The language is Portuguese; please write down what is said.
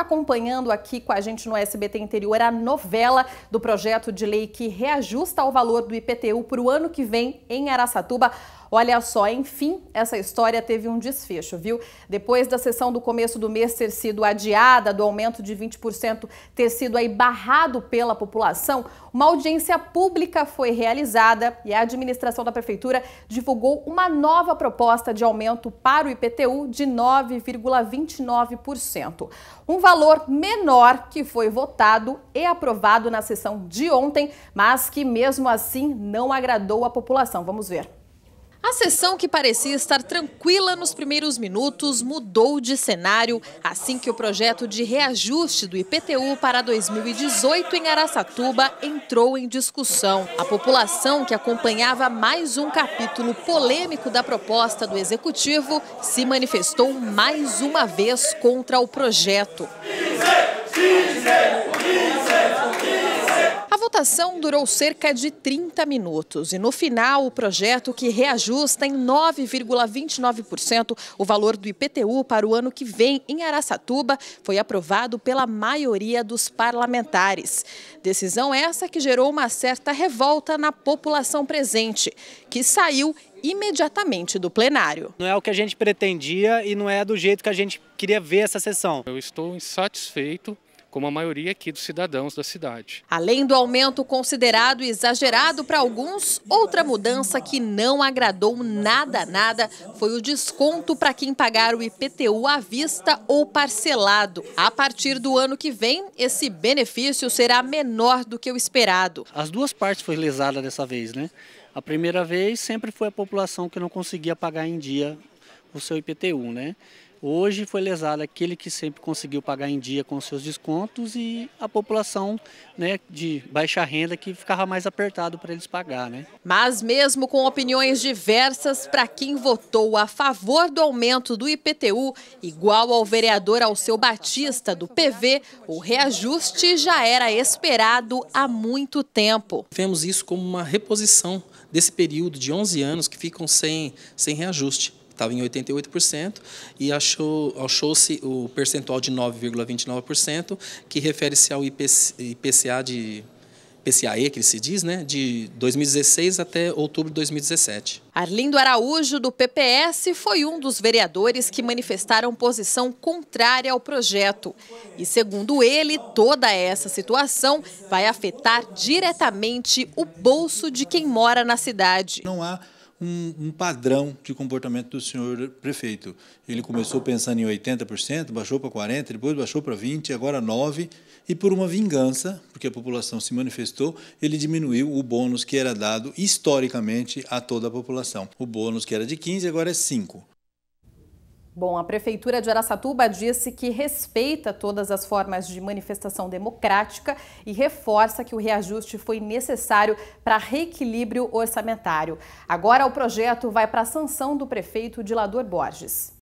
está acompanhando aqui com a gente no SBT Interior a novela do projeto de lei que reajusta o valor do IPTU para o ano que vem em Araçatuba. Olha só, enfim, essa história teve um desfecho, viu? Depois da sessão do começo do mês ter sido adiada, do aumento de 20% ter sido aí barrado pela população, uma audiência pública foi realizada e a administração da prefeitura divulgou uma nova proposta de aumento para o IPTU de 9,29%. Um valor menor que foi votado e aprovado na sessão de ontem, mas que mesmo assim não agradou a população. Vamos ver. A sessão que parecia estar tranquila nos primeiros minutos mudou de cenário assim que o projeto de reajuste do IPTU para 2018 em Araçatuba entrou em discussão. A população que acompanhava mais um capítulo polêmico da proposta do executivo se manifestou mais uma vez contra o projeto. Dizer, dizer, dizer votação durou cerca de 30 minutos e, no final, o projeto que reajusta em 9,29% o valor do IPTU para o ano que vem em Araçatuba foi aprovado pela maioria dos parlamentares. Decisão essa que gerou uma certa revolta na população presente, que saiu imediatamente do plenário. Não é o que a gente pretendia e não é do jeito que a gente queria ver essa sessão. Eu estou insatisfeito como a maioria aqui dos cidadãos da cidade. Além do aumento considerado exagerado para alguns, outra mudança que não agradou nada, nada, foi o desconto para quem pagar o IPTU à vista ou parcelado. A partir do ano que vem, esse benefício será menor do que o esperado. As duas partes foram lesadas dessa vez, né? A primeira vez sempre foi a população que não conseguia pagar em dia o seu IPTU, né? Hoje foi lesado aquele que sempre conseguiu pagar em dia com seus descontos e a população né, de baixa renda que ficava mais apertado para eles pagar. Né? Mas mesmo com opiniões diversas, para quem votou a favor do aumento do IPTU, igual ao vereador Alceu Batista, do PV, o reajuste já era esperado há muito tempo. Vemos isso como uma reposição desse período de 11 anos que ficam sem, sem reajuste estava em 88%, e achou-se achou o percentual de 9,29%, que refere-se ao IPC, IPCA de PCAE, que se diz, né, de 2016 até outubro de 2017. Arlindo Araújo, do PPS, foi um dos vereadores que manifestaram posição contrária ao projeto. E, segundo ele, toda essa situação vai afetar diretamente o bolso de quem mora na cidade. Não há um, um, padrão de comportamento do senhor prefeito. Ele começou pensando em 80%, baixou para 40%, depois baixou para 20%, agora 9%, e por uma vingança, porque a população se manifestou, ele diminuiu o bônus que era dado historicamente a toda a população. O bônus que era de 15% agora é 5%. Bom, a Prefeitura de Araçatuba disse que respeita todas as formas de manifestação democrática e reforça que o reajuste foi necessário para reequilíbrio orçamentário. Agora o projeto vai para a sanção do prefeito Dilador Borges.